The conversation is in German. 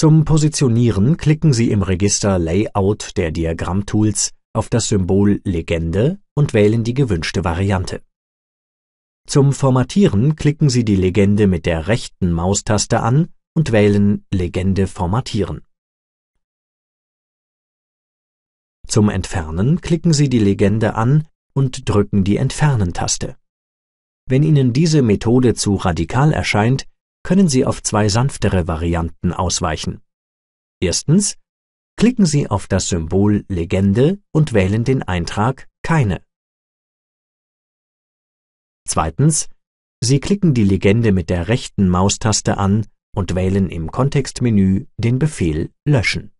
Zum Positionieren klicken Sie im Register Layout der Diagrammtools auf das Symbol Legende und wählen die gewünschte Variante. Zum Formatieren klicken Sie die Legende mit der rechten Maustaste an und wählen Legende formatieren. Zum Entfernen klicken Sie die Legende an und drücken die Entfernen-Taste. Wenn Ihnen diese Methode zu radikal erscheint, können Sie auf zwei sanftere Varianten ausweichen. Erstens, klicken Sie auf das Symbol Legende und wählen den Eintrag Keine. Zweitens, Sie klicken die Legende mit der rechten Maustaste an und wählen im Kontextmenü den Befehl Löschen.